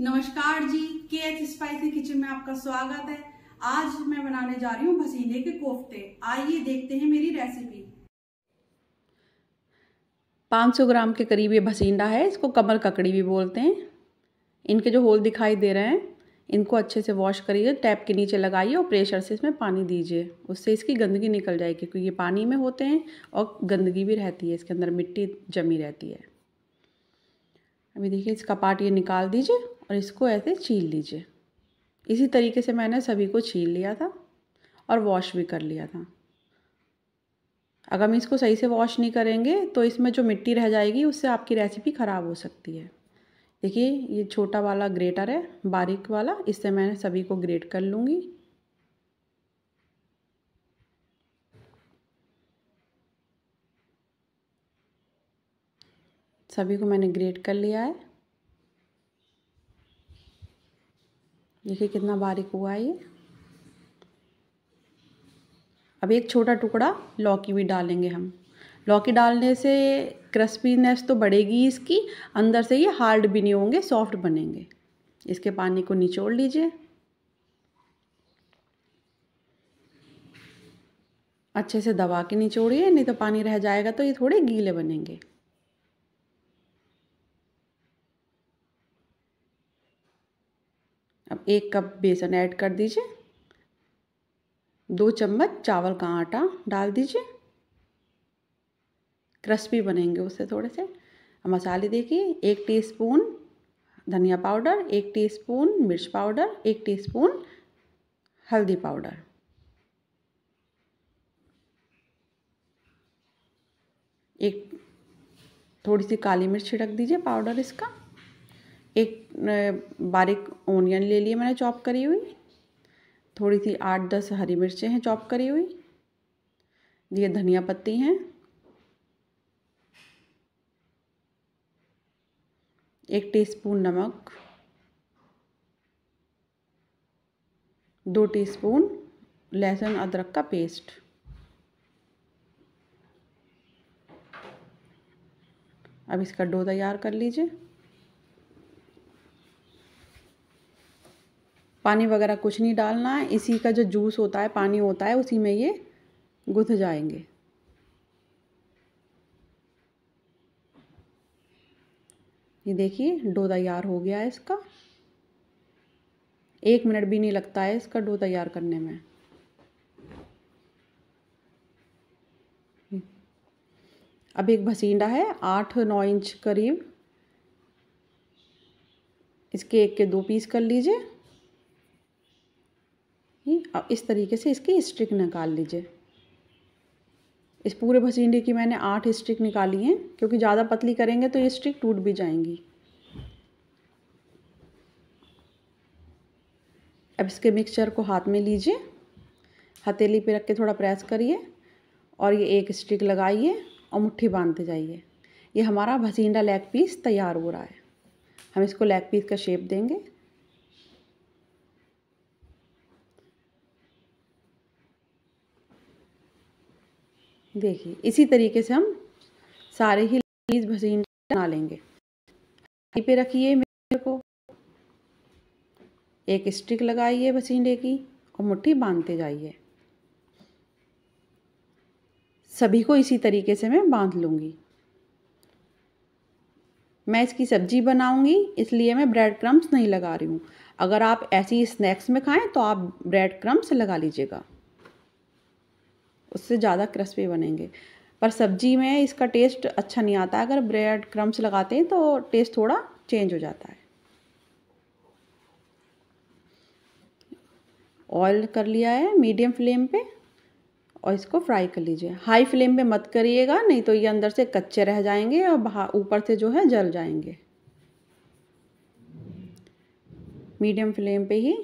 नमस्कार जी के H spicy kitchen में आपका स्वागत है आज मैं बनाने जा रही हूँ भसीने के कोफ्ते आइए देखते हैं मेरी रेसिपी 500 ग्राम के करीब ये भसीडा है इसको कमल ककड़ी भी बोलते हैं इनके जो होल दिखाई दे रहे हैं इनको अच्छे से वॉश करिए टैप के नीचे लगाइए और प्रेशर से इसमें पानी दीजिए उससे इसकी गंदगी निकल जाएगी क्योंकि ये पानी में होते हैं और गंदगी भी रहती है इसके अंदर मिट्टी जमी रहती है अभी देखिए इसका पार्ट ये निकाल दीजिए और इसको ऐसे छील लीजिए इसी तरीके से मैंने सभी को छील लिया था और वॉश भी कर लिया था अगर हम इसको सही से वॉश नहीं करेंगे तो इसमें जो मिट्टी रह जाएगी उससे आपकी रेसिपी ख़राब हो सकती है देखिए ये छोटा वाला ग्रेटर है बारीक वाला इससे मैं सभी को ग्रेट कर लूँगी सभी को मैंने ग्रेट कर लिया है देखिए कितना बारीक हुआ है ये अब एक छोटा टुकड़ा लौकी भी डालेंगे हम लौकी डालने से क्रिस्पीनेस तो बढ़ेगी इसकी अंदर से ये हार्ड भी नहीं होंगे सॉफ्ट बनेंगे इसके पानी को निचोड़ लीजिए अच्छे से दबा के निचोड़िए नहीं तो पानी रह जाएगा तो ये थोड़े गीले बनेंगे एक कप बेसन ऐड कर दीजिए दो चम्मच चावल का आटा डाल दीजिए क्रिस्पी बनेंगे उससे थोड़े से मसाले देखिए एक टीस्पून धनिया पाउडर एक टीस्पून मिर्च पाउडर एक टीस्पून हल्दी पाउडर एक थोड़ी सी काली मिर्च छिड़क दीजिए पाउडर इसका एक बारीक ओनियन ले लिए मैंने चॉप करी हुई थोड़ी सी आठ दस हरी मिर्चें हैं चॉप करी हुई ये धनिया पत्ती हैं एक टीस्पून नमक दो टीस्पून लहसुन अदरक का पेस्ट अब इसका डो तैयार कर लीजिए पानी वगैरह कुछ नहीं डालना है इसी का जो जूस होता है पानी होता है उसी में ये गुथ जाएंगे ये देखिए डो तैयार हो गया है इसका एक मिनट भी नहीं लगता है इसका डो तैयार करने में अब एक भसीडा है आठ नौ इंच करीब इसके एक के दो पीस कर लीजिए अब इस तरीके से इसकी स्ट्रिक निकाल लीजिए इस पूरे भसींडे की मैंने आठ स्ट्रिक निकाली हैं क्योंकि ज़्यादा पतली करेंगे तो ये स्ट्रिक टूट भी जाएंगी अब इसके मिक्सचर को हाथ में लीजिए हथेली पे रख के थोड़ा प्रेस करिए और ये एक स्टिक लगाइए और मुट्ठी बांधते जाइए ये हमारा भसींडा लेग पीस तैयार हो रहा है हम इसको लेग पीस का शेप देंगे देखिए इसी तरीके से हम सारे ही लेडीज भसीन बना लेंगे हाई पे रखिए मेरे को एक स्टिक लगाइए भसीडे की और मुट्ठी बांधते जाइए सभी को इसी तरीके से मैं बांध लूँगी मैं इसकी सब्जी बनाऊंगी इसलिए मैं ब्रेड क्रम्स नहीं लगा रही हूँ अगर आप ऐसी स्नैक्स में खाएं तो आप ब्रेड क्रम्स लगा लीजिएगा उससे ज़्यादा क्रिस्पी बनेंगे पर सब्जी में इसका टेस्ट अच्छा नहीं आता अगर ब्रेड क्रम्स लगाते हैं तो टेस्ट थोड़ा चेंज हो जाता है ऑयल कर लिया है मीडियम फ्लेम पे और इसको फ्राई कर लीजिए हाई फ्लेम पे मत करिएगा नहीं तो ये अंदर से कच्चे रह जाएंगे और ऊपर से जो है जल जाएंगे मीडियम फ्लेम पे ही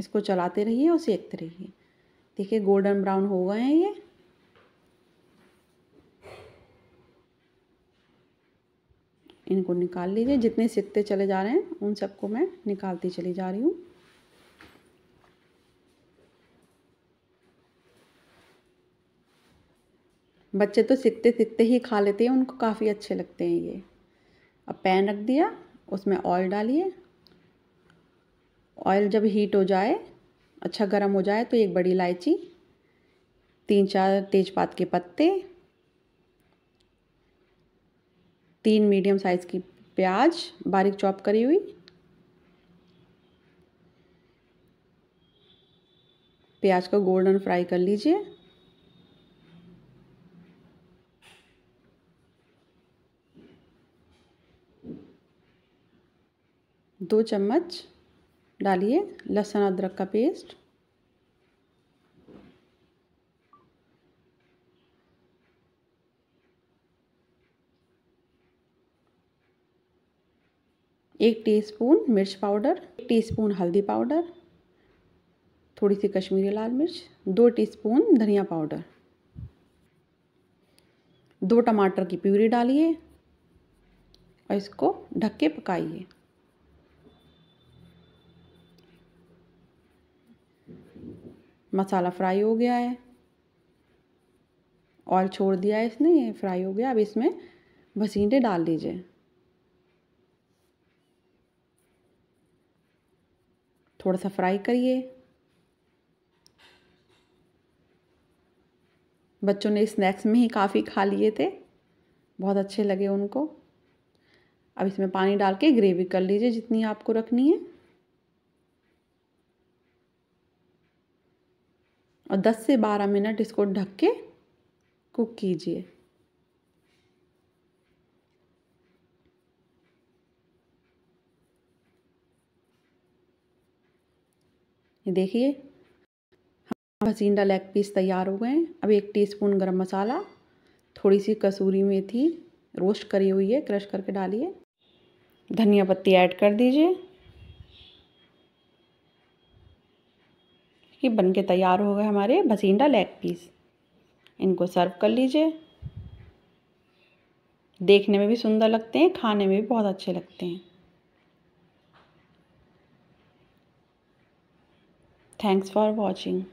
इसको चलाते रहिए और सेकते रहिए देखिए गोल्डन ब्राउन हो गए हैं ये इनको निकाल लीजिए जितने सिकते चले जा रहे हैं उन सबको मैं निकालती चली जा रही हूँ बच्चे तो सिकते सिकते ही खा लेते हैं उनको काफ़ी अच्छे लगते हैं ये अब पैन रख दिया उसमें ऑयल डालिए ऑयल जब हीट हो जाए अच्छा गर्म हो जाए तो एक बड़ी इलायची तीन चार तेज़पात के पत्ते तीन मीडियम साइज़ की प्याज बारीक चॉप करी हुई प्याज को गोल्डन फ्राई कर लीजिए दो चम्मच डालिए लहसुन अदरक का पेस्ट एक टीस्पून मिर्च पाउडर एक टीस्पून हल्दी पाउडर थोड़ी सी कश्मीरी लाल मिर्च दो टीस्पून धनिया पाउडर दो टमाटर की प्यूरी डालिए और इसको ढक के पकाइए मसाला फ्राई हो गया है ऑयल छोड़ दिया है इसने ये फ्राई हो गया अब इसमें भसीटे डाल दीजिए थोड़ा सा फ्राई करिए बच्चों ने स्नैक्स में ही काफ़ी खा लिए थे बहुत अच्छे लगे उनको अब इसमें पानी डाल के ग्रेवी कर लीजिए जितनी आपको रखनी है और 10 से 12 मिनट इसको ढक के कुक कीजिए ये देखिए हसीनडा लेग पीस तैयार हो गए हैं अब एक टीस्पून गरम मसाला थोड़ी सी कसूरी मेथी रोस्ट करी हुई है क्रश करके डालिए धनिया पत्ती ऐड कर दीजिए ये बन के तैयार हो गए हमारे भसींडा लेग पीस इनको सर्व कर लीजिए देखने में भी सुंदर लगते हैं खाने में भी बहुत अच्छे लगते हैं थैंक्स फॉर वॉचिंग